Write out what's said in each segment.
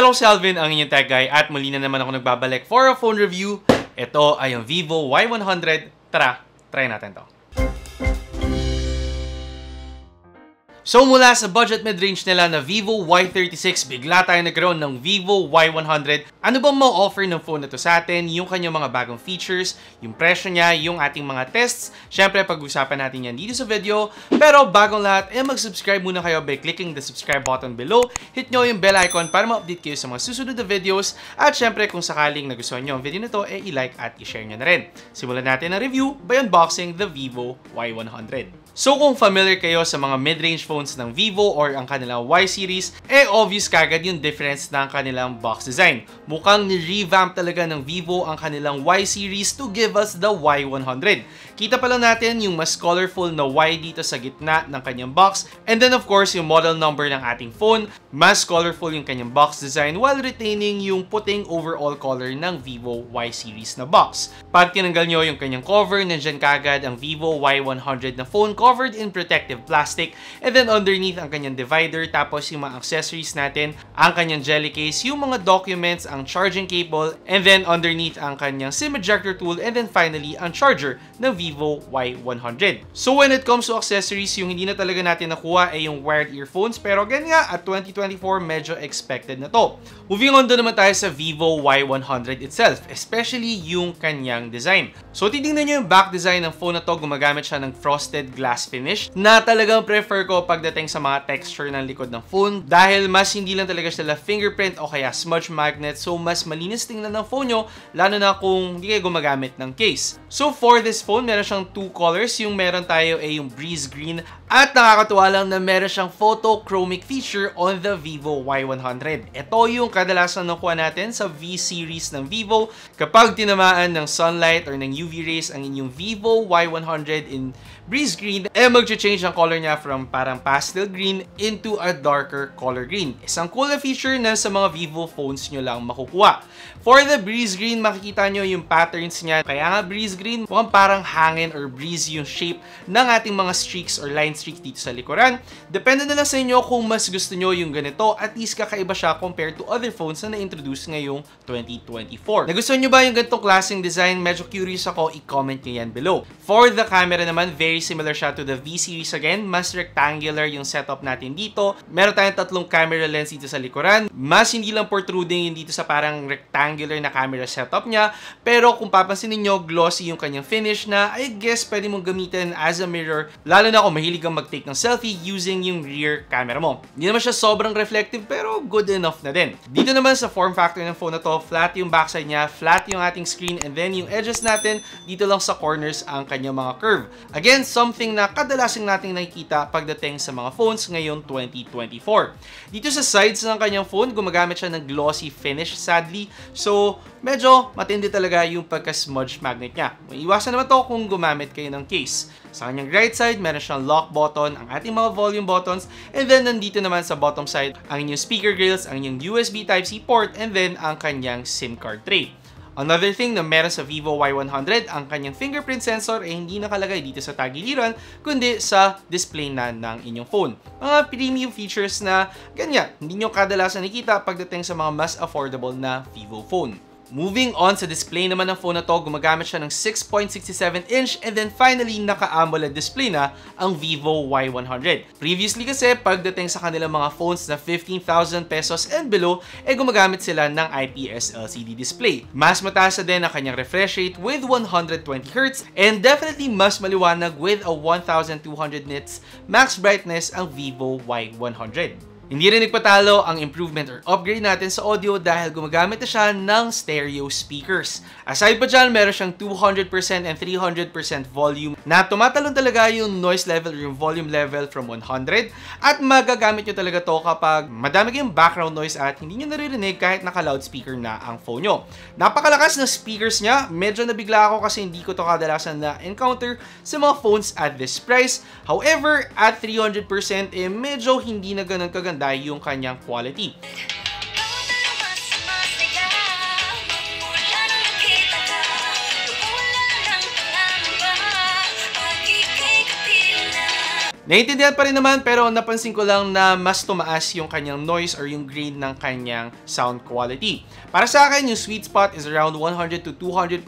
Hello, Selvin, ang inyong tech guy at muli na naman ako nagbabalik for a phone review. Ito ay ang Vivo Y100. Tara, try natin to. So mula sa budget mid-range nila na Vivo Y36, bigla tayo nagkaroon ng Vivo Y100. Ano bang ma-offer ng phone na to sa atin? Yung kanyang mga bagong features, yung presyo niya, yung ating mga tests. Siyempre, pag-usapan natin yan dito sa video. Pero bagong lahat, ay eh, mag-subscribe muna kayo by clicking the subscribe button below. Hit nyo yung bell icon para ma-update kayo sa mga susunod na videos. At siyempre, kung sakaling nagustuhan nyo ang video na to, eh i-like at i-share nyo na rin. Simulan natin ang review by unboxing the Vivo Y100. So kung familiar kayo sa mga mid-range phones ng Vivo or ang kanilang Y series, eh obvious kagad yung difference ng kanilang box design. Mukhang ni revamp talaga ng Vivo ang kanilang Y series to give us the Y100. Kita pa lang natin yung mas colorful na Y dito sa gitna ng kanyang box and then of course yung model number ng ating phone, mas colorful yung kanyang box design while retaining yung puting overall color ng Vivo Y series na box. Pag tinanggal nyo yung kanyang cover, nandyan kagad ang Vivo Y100 na phone covered in protective plastic. And then underneath ang kanyang divider, tapos yung mga accessories natin, ang kanyang jelly case, yung mga documents, ang charging cable, and then underneath ang kanyang SIM ejector tool, and then finally ang charger ng Vivo Y100. So when it comes to accessories, yung hindi na talaga natin nakuha ay yung wired earphones, pero ganyan nga, at 2024, medyo expected na to. Moving on doon naman tayo sa Vivo Y100 itself, especially yung kanyang design. So titingnan nyo yung back design ng phone na to, gumagamit siya ng frosted glass glass finish na talagang prefer ko pagdating sa mga texture ng likod ng phone dahil mas hindi lang talaga sila fingerprint o kaya smudge magnet so mas malinis tingnan ng phone nyo lalo na kung hindi kayo gumagamit ng case. So for this phone, meron siyang two colors. Yung meron tayo ay yung breeze green at nakakatuwa lang na meron siyang photochromic feature on the Vivo Y100. Ito yung kadalasan nakuha natin sa V-series ng Vivo. Kapag tinamaan ng sunlight or ng UV rays ang inyong Vivo Y100 in breeze green, eh mag-change ang color niya from parang pastel green into a darker color green. Isang cool na feature na sa mga Vivo phones nyo lang makukuha. For the breeze green, makikita nyo yung patterns niya. Kaya nga breeze green, mukhang parang hangin or breeze yung shape ng ating mga streaks or lines streak dito sa likuran. Depende na lang sa inyo kung mas gusto nyo yung ganito, at least kakaiba siya compared to other phones na na-introduce ngayong 2024. Nagustuhan nyo ba yung ganitong klaseng design? Medyo curious ako, i-comment nyo yan below. For the camera naman, very similar siya to the V-series again, mas rectangular yung setup natin dito. Meron tayong tatlong camera lens dito sa likuran, mas hindi lang protruding yung dito sa parang rectangular na camera setup niya, pero kung papansin niyo glossy yung kanyang finish na I guess pwede mong gamitin as a mirror, lalo na kung mahilig kang mag-take ng selfie using yung rear camera mo. Hindi naman siya sobrang reflective pero good enough na din. Dito naman sa form factor ng phone na to, flat yung backside niya, flat yung ating screen, and then yung edges natin, dito lang sa corners ang kanyang mga curve. Again, something na kadalasing nating nakikita pagdating sa mga phones ngayon 2024. Dito sa sides ng kanyang phone, gumagamit siya ng glossy finish sadly. So, medyo matindi talaga yung pagka-smudge magnet niya. May iwasan naman to kung gumamit kayo ng case. Sa kanyang right side, meron siyang lock button, ang ating mga volume buttons, and then nandito naman sa bottom side, ang inyong speaker grills, ang inyong USB Type-C port, and then ang kanyang SIM card tray. Another thing na meron sa Vivo Y100, ang kanyang fingerprint sensor ay hindi nakalagay dito sa tagiliran, kundi sa display na ng inyong phone. Mga premium features na ganyan, hindi nyo kadalasan nakita pagdating sa mga mas affordable na Vivo phone. Moving on sa display naman ng phone na to, gumagamit siya ng 6.67 inch and then finally naka-AMOLED display na ang Vivo Y100. Previously kasi pagdating sa kanilang mga phones na 15,000 pesos and below, eh gumagamit sila ng IPS LCD display. Mas mataas na din ang kanyang refresh rate with 120Hz and definitely mas maliwanag with a 1,200 nits max brightness ang Vivo Y100. Hindi rin nagpatalo ang improvement or upgrade natin sa audio dahil gumagamit na siya ng stereo speakers. Aside pa dyan, meron siyang 200% and 300% volume na tumatalon talaga yung noise level or yung volume level from 100 at magagamit nyo talaga to kapag madami kayong background noise at hindi nyo naririnig kahit naka-loudspeaker na ang phone nyo. Napakalakas ng speakers niya, medyo nabigla ako kasi hindi ko to kadalasan na encounter sa mga phones at this price. However, at 300% eh medyo hindi na ganun kaganda maganda yung kanyang quality. Naiintindihan pa rin naman pero napansin ko lang na mas tumaas yung kanyang noise or yung grade ng kanyang sound quality. Para sa akin, yung sweet spot is around 100 to 200%.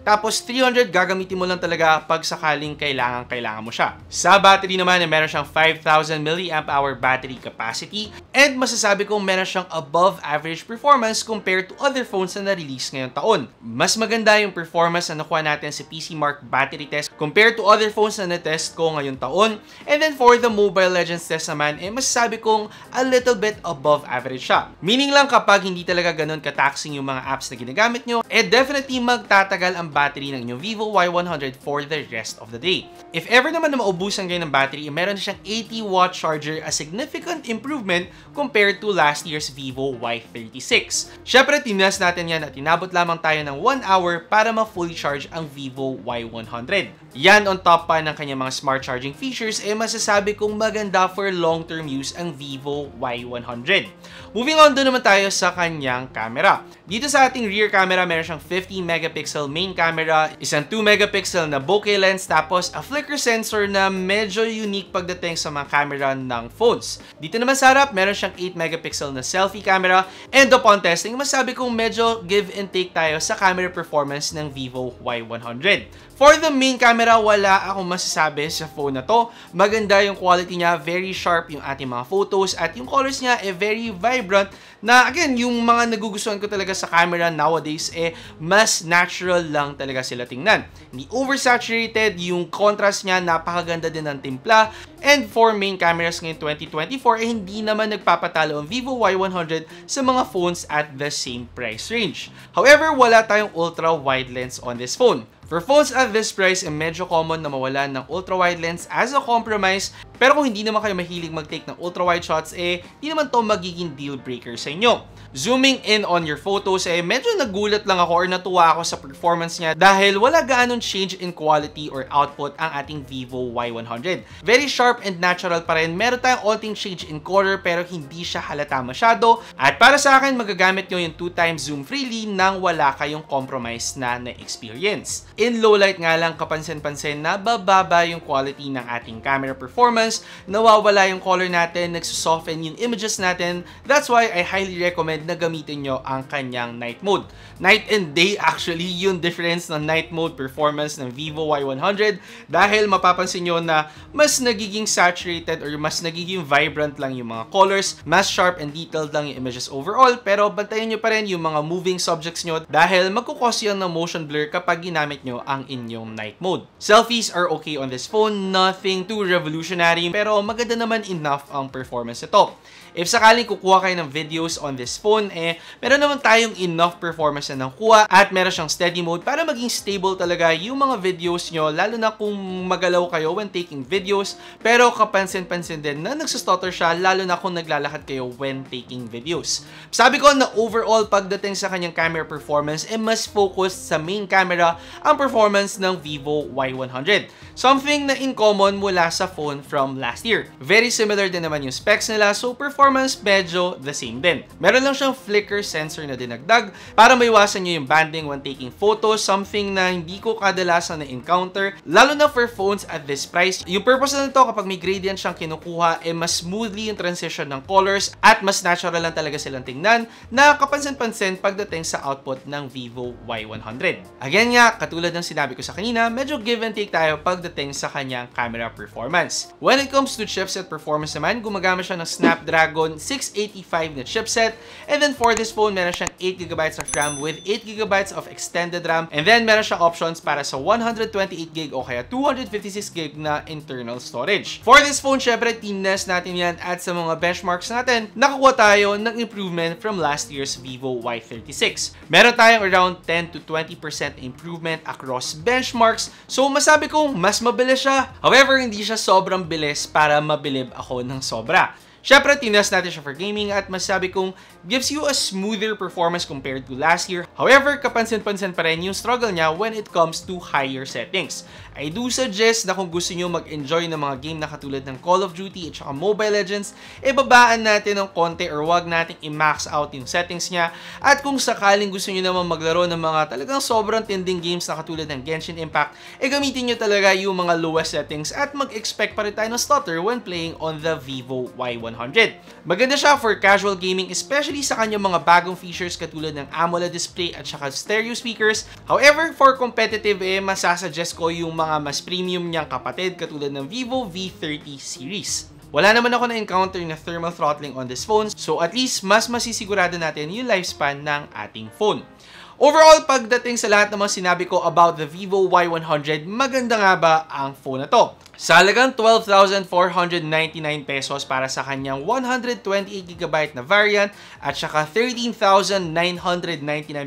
Tapos 300 gagamitin mo lang talaga pag sakaling kailangan kailangan mo siya. Sa battery naman, eh, meron siyang 5,000 mAh battery capacity and masasabi kong meron siyang above average performance compared to other phones na na-release ngayong taon. Mas maganda yung performance na nakuha natin sa PC Mark battery test compared to other phones na na-test ko ngayong taon And then for the Mobile Legends test naman, eh masasabi kong a little bit above average siya. Meaning lang kapag hindi talaga ganun kataxing yung mga apps na ginagamit nyo, eh definitely magtatagal ang battery ng inyong Vivo Y100 for the rest of the day. If ever naman na maubusan kayo ng battery, eh, meron na siyang 80 watt charger, a significant improvement compared to last year's Vivo Y36. Siyempre, tinas natin yan at tinabot lamang tayo ng 1 hour para ma-fully charge ang Vivo Y100. Yan on top pa ng kanyang mga smart charging features, eh masasabi kong maganda for long-term use ang Vivo Y100. Moving on doon naman tayo sa kanyang camera. Dito sa ating rear camera, meron siyang 50 megapixel main camera, isang 2 megapixel na bokeh lens, tapos a flicker sensor na medyo unique pagdating sa mga camera ng phones. Dito naman sa harap, meron siyang 8 megapixel na selfie camera, and upon testing, masabi kong medyo give and take tayo sa camera performance ng Vivo Y100. For the main camera, wala akong masasabi sa phone na to. Maganda yung quality niya, very sharp yung ating mga photos at yung colors niya eh very vibrant na again, yung mga nagugustuhan ko talaga sa camera nowadays eh mas natural lang talaga sila tingnan. Hindi oversaturated, yung contrast niya napakaganda din ng timpla and for main cameras ngayon 2024 eh hindi naman nagpapatalo ang Vivo Y100 sa mga phones at the same price range. However, wala tayong ultra wide lens on this phone. For phones at this price, eh, medyo common na mawalan ng ultra-wide lens as a compromise. Pero kung hindi naman kayo mahilig mag-take ng ultra-wide shots, eh, hindi naman to magiging deal breaker sa inyo. Zooming in on your photos, eh, medyo nagulat lang ako or natuwa ako sa performance niya dahil wala gaanong change in quality or output ang ating Vivo Y100. Very sharp and natural pa rin. Meron tayong all-time change in color pero hindi siya halata masyado. At para sa akin, magagamit nyo yung 2 x zoom freely nang wala kayong compromise na na-experience. In low light nga lang, kapansin-pansin na bababa yung quality ng ating camera performance, nawawala yung color natin, nagsusoften yung images natin. That's why I highly recommend recommend na gamitin nyo ang kanyang night mode. Night and day actually yung difference ng night mode performance ng Vivo Y100 dahil mapapansin nyo na mas nagiging saturated or mas nagiging vibrant lang yung mga colors, mas sharp and detailed lang yung images overall pero bantayan nyo pa rin yung mga moving subjects nyo dahil magkukos yan ng motion blur kapag ginamit nyo ang inyong night mode. Selfies are okay on this phone, nothing too revolutionary pero maganda naman enough ang performance nito if sakaling kukuha kayo ng videos on this phone, eh, meron naman tayong enough performance na nakuha at meron siyang steady mode para maging stable talaga yung mga videos nyo, lalo na kung magalaw kayo when taking videos, pero kapansin-pansin din na nagsustutter siya, lalo na kung naglalakad kayo when taking videos. Sabi ko na overall, pagdating sa kanyang camera performance, eh, mas focused sa main camera ang performance ng Vivo Y100. Something na in common mula sa phone from last year. Very similar din naman yung specs nila, so performance performance medyo the same din. Meron lang siyang flicker sensor na dinagdag para maiwasan nyo yung banding when taking photos, something na hindi ko kadalasan na-encounter, lalo na for phones at this price. Yung purpose na to kapag may gradient siyang kinukuha, eh mas smoothly yung transition ng colors at mas natural lang talaga silang tingnan na kapansin-pansin pagdating sa output ng Vivo Y100. Again nga, katulad ng sinabi ko sa kanina, medyo give and take tayo pagdating sa kanyang camera performance. When it comes to chipset performance naman, gumagamit siya ng Snapdragon Snapdragon 685 na chipset. And then for this phone, meron siyang 8GB of RAM with 8GB of extended RAM. And then meron siyang options para sa 128GB o kaya 256GB na internal storage. For this phone, syempre, teamness natin yan at sa mga benchmarks natin, nakakuha tayo ng improvement from last year's Vivo Y36. Meron tayong around 10 to 20% improvement across benchmarks. So masabi kong mas mabilis siya. However, hindi siya sobrang bilis para mabilib ako ng sobra. Siyempre, tinest natin siya for gaming at masasabi kong gives you a smoother performance compared to last year. However, kapansin-pansin pa rin yung struggle niya when it comes to higher settings. I do suggest na kung gusto niyo mag-enjoy ng mga game na katulad ng Call of Duty at saka Mobile Legends, ibabaan natin ng konti or wag natin i-max out yung settings niya. At kung sakaling gusto niyo naman maglaro ng mga talagang sobrang tending games na katulad ng Genshin Impact, e gamitin niyo talaga yung mga lowest settings at mag-expect pa rin tayo ng stutter when playing on the Vivo Y1 100. Maganda siya for casual gaming especially sa kanyang mga bagong features katulad ng AMOLED display at saka stereo speakers. However, for competitive eh, masasuggest ko yung mga mas premium niyang kapatid katulad ng Vivo V30 series. Wala naman ako na-encounter na thermal throttling on this phone, so at least mas masisigurado natin yung lifespan ng ating phone. Overall, pagdating sa lahat ng mga sinabi ko about the Vivo Y100, maganda nga ba ang phone na to? Sa Salagang 12,499 pesos para sa kanyang 128GB na variant at saka 13,999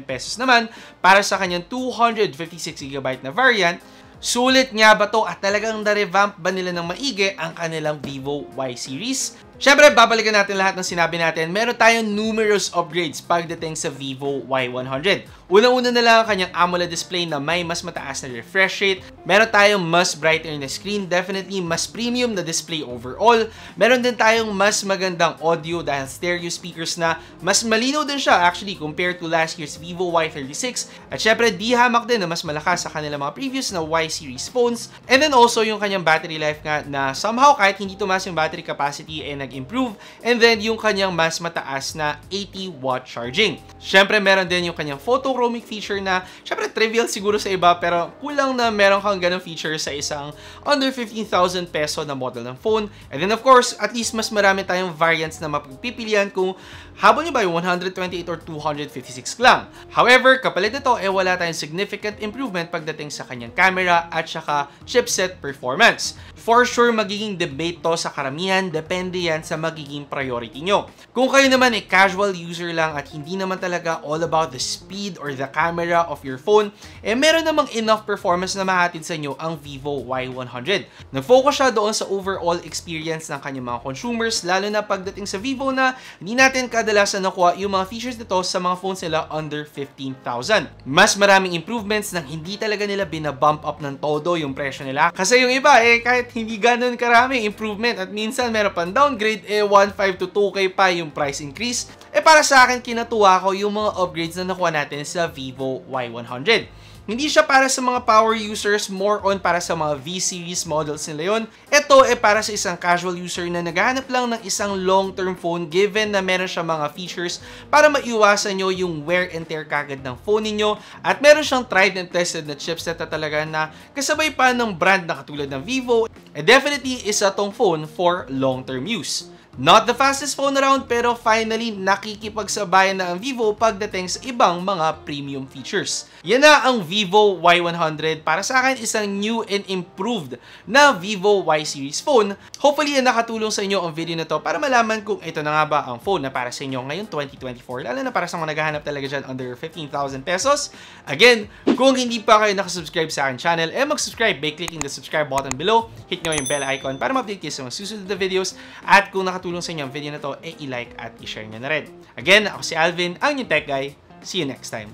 pesos naman para sa kanyang 256GB na variant. Sulit nga ba to at talagang na-revamp ba nila ng maigi ang kanilang Vivo Y series? Siyempre, babalikan natin lahat ng sinabi natin. Meron tayong numerous upgrades pagdating sa Vivo Y100. Una-una na lang ang kanyang AMOLED display na may mas mataas na refresh rate. Meron tayong mas brighter na screen, definitely mas premium na display overall. Meron din tayong mas magandang audio dahil stereo speakers na mas malinaw din siya actually compared to last year's Vivo Y36. At syempre, di hamak din na mas malakas sa kanilang mga previous na Y series phones. And then also yung kanyang battery life nga na somehow kahit hindi tumas yung battery capacity eh nag improve, and then yung kanyang mas mataas na 80 watt charging. Syempre meron din yung kanyang photochromic feature na, syempre trivial siguro sa iba, pero kulang na meron kang ganung feature sa isang under 15,000 peso na model ng phone. And then of course, at least mas marami tayong variants na mapagpipilian kung habol nyo ba yung 128 or 256 lang. However, kapalit nito, eh wala tayong significant improvement pagdating sa kanyang camera at saka chipset performance. For sure, magiging debate to sa karamihan, depende yan yan sa magiging priority nyo. Kung kayo naman ay casual user lang at hindi naman talaga all about the speed or the camera of your phone, eh meron namang enough performance na mahatid sa inyo ang Vivo Y100. Nag-focus siya doon sa overall experience ng kanyang mga consumers, lalo na pagdating sa Vivo na hindi natin kadalasan nakuha yung mga features nito sa mga phones nila under 15,000. Mas maraming improvements nang hindi talaga nila binabump up ng todo yung presyo nila. Kasi yung iba eh, kahit hindi ganun karami improvement at minsan meron pang downgrade, grade A1, 5 to 2K pa yung price increase. Eh para sa akin, kinatuwa ko yung mga upgrades na nakuha natin sa Vivo Y100. Hindi siya para sa mga power users, more on para sa mga V-series models nila yun. Ito ay eh para sa isang casual user na naghahanap lang ng isang long-term phone given na meron siya mga features para maiwasan nyo yung wear and tear kagad ng phone ninyo at meron siyang tried and tested na chipset na talaga na kasabay pa ng brand na katulad ng Vivo. Eh definitely isa tong phone for long-term use. Not the fastest phone around pero finally nakikipagsabayan na ang Vivo pagdating sa ibang mga premium features. Yan na ang Vivo Y100 para sa akin isang new and improved na Vivo Y series phone. Hopefully na nakatulong sa inyo ang video na to para malaman kung ito na nga ba ang phone na para sa inyo ngayon 2024 lalo na para sa mga naghahanap talaga dyan under 15,000 pesos. Again, kung hindi pa kayo nakasubscribe sa akin channel, eh mag-subscribe by clicking the subscribe button below. Hit nyo yung bell icon para ma-update kayo sa mga susunod na videos at kung nakatulong nakatulong sa inyo ang video na to, eh i-like at i-share nyo na rin. Again, ako si Alvin, ang new tech guy. See you next time.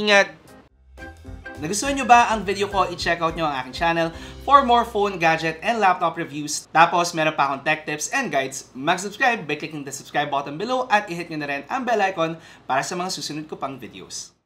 Ingat! Nagustuhan nyo ba ang video ko? I-check out nyo ang aking channel for more phone, gadget, and laptop reviews. Tapos, meron pa akong tech tips and guides. Mag-subscribe by clicking the subscribe button below at i-hit nyo na rin ang bell icon para sa mga susunod ko pang videos.